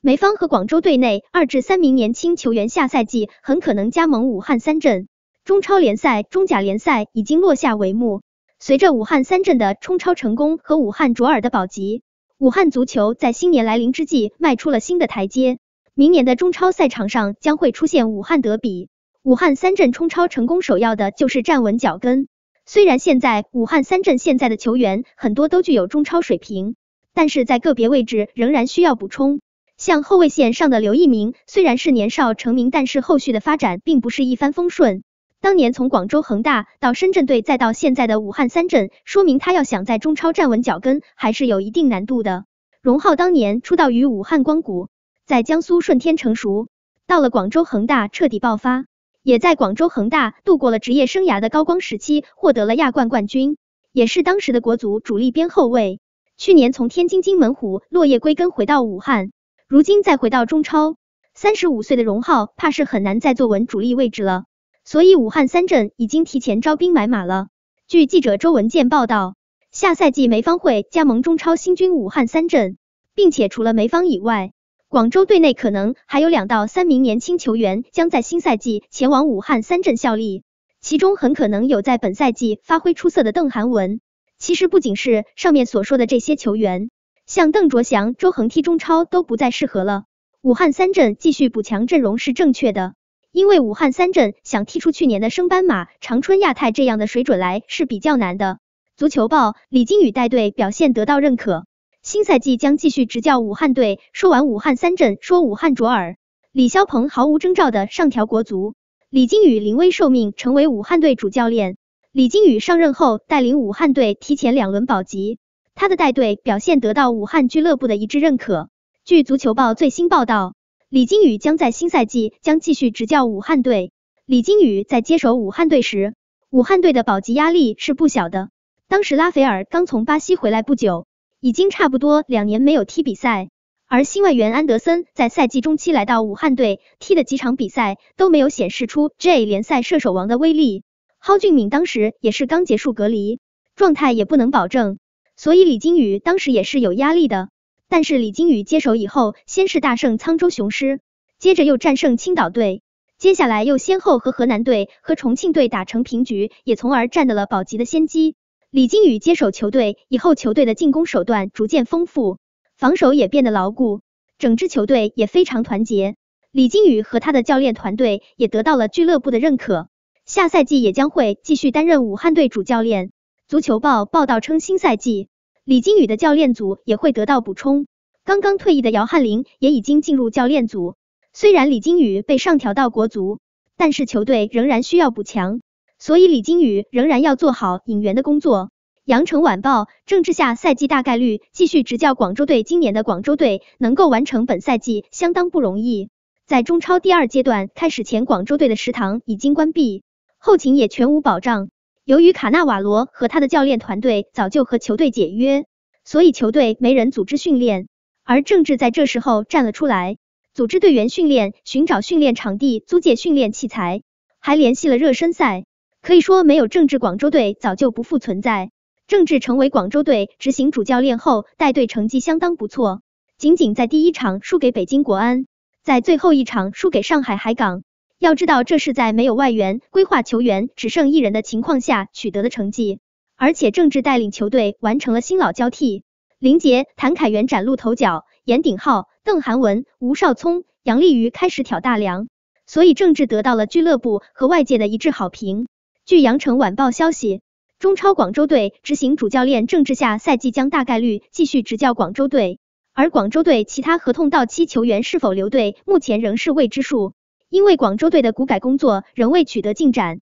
梅方和广州队内二至三名年轻球员下赛季很可能加盟武汉三镇。中超联赛、中甲联赛已经落下帷幕，随着武汉三镇的冲超成功和武汉卓尔的保级，武汉足球在新年来临之际迈出了新的台阶。明年的中超赛场上将会出现武汉德比。武汉三镇冲超成功首要的就是站稳脚跟。虽然现在武汉三镇现在的球员很多都具有中超水平，但是在个别位置仍然需要补充。像后卫线上的刘意明，虽然是年少成名，但是后续的发展并不是一帆风顺。当年从广州恒大到深圳队，再到现在的武汉三镇，说明他要想在中超站稳脚跟，还是有一定难度的。荣浩当年出道于武汉光谷，在江苏舜天成熟，到了广州恒大彻底爆发，也在广州恒大度过了职业生涯的高光时期，获得了亚冠冠军，也是当时的国足主力边后卫。去年从天津津门虎落叶归根，回到武汉。如今再回到中超，三十五岁的荣浩怕是很难再坐稳主力位置了。所以武汉三镇已经提前招兵买马了。据记者周文健报道，下赛季梅芳会加盟中超新军武汉三镇，并且除了梅芳以外，广州队内可能还有两到三名年轻球员将在新赛季前往武汉三镇效力，其中很可能有在本赛季发挥出色的邓涵文。其实不仅是上面所说的这些球员。像邓卓翔、周恒踢中超都不再适合了。武汉三镇继续补强阵容是正确的，因为武汉三镇想踢出去年的升班马、长春亚泰这样的水准来是比较难的。足球报：李金羽带队表现得到认可，新赛季将继续执教武汉队。说完武汉三镇，说武汉卓尔。李霄鹏毫无征兆的上调国足，李金羽临危受命成为武汉队主教练。李金羽上任后，带领武汉队提前两轮保级。他的带队表现得到武汉俱乐部的一致认可。据足球报最新报道，李金羽将在新赛季将继续执教武汉队。李金羽在接手武汉队时，武汉队的保级压力是不小的。当时拉斐尔刚从巴西回来不久，已经差不多两年没有踢比赛，而新外援安德森在赛季中期来到武汉队踢的几场比赛都没有显示出 J 联赛射手王的威力。蒿俊闵当时也是刚结束隔离，状态也不能保证。所以李金羽当时也是有压力的，但是李金羽接手以后，先是大胜沧州雄狮，接着又战胜青岛队，接下来又先后和河南队和重庆队打成平局，也从而占得了保级的先机。李金羽接手球队以后，球队的进攻手段逐渐丰富，防守也变得牢固，整支球队也非常团结。李金羽和他的教练团队也得到了俱乐部的认可，下赛季也将会继续担任武汉队主教练。足球报报道称，新赛季李金羽的教练组也会得到补充。刚刚退役的姚翰林也已经进入教练组。虽然李金羽被上调到国足，但是球队仍然需要补强，所以李金羽仍然要做好引援的工作。羊城晚报郑治下赛季大概率继续执教广州队。今年的广州队能够完成本赛季相当不容易。在中超第二阶段开始前，广州队的食堂已经关闭，后勤也全无保障。由于卡纳瓦罗和他的教练团队早就和球队解约，所以球队没人组织训练。而郑智在这时候站了出来，组织队员训练，寻找训练场地，租借训练器材，还联系了热身赛。可以说，没有郑智，广州队早就不复存在。郑智成为广州队执行主教练后，带队成绩相当不错，仅仅在第一场输给北京国安，在最后一场输给上海海港。要知道，这是在没有外援、规划球员只剩一人的情况下取得的成绩，而且郑智带领球队完成了新老交替，林杰、谭凯元崭露头角，严鼎浩、邓涵文、吴少聪、杨立瑜开始挑大梁，所以郑智得到了俱乐部和外界的一致好评。据《羊城晚报》消息，中超广州队执行主教练郑智下赛季将大概率继续执教广州队，而广州队其他合同到期球员是否留队，目前仍是未知数。因为广州队的股改工作仍未取得进展。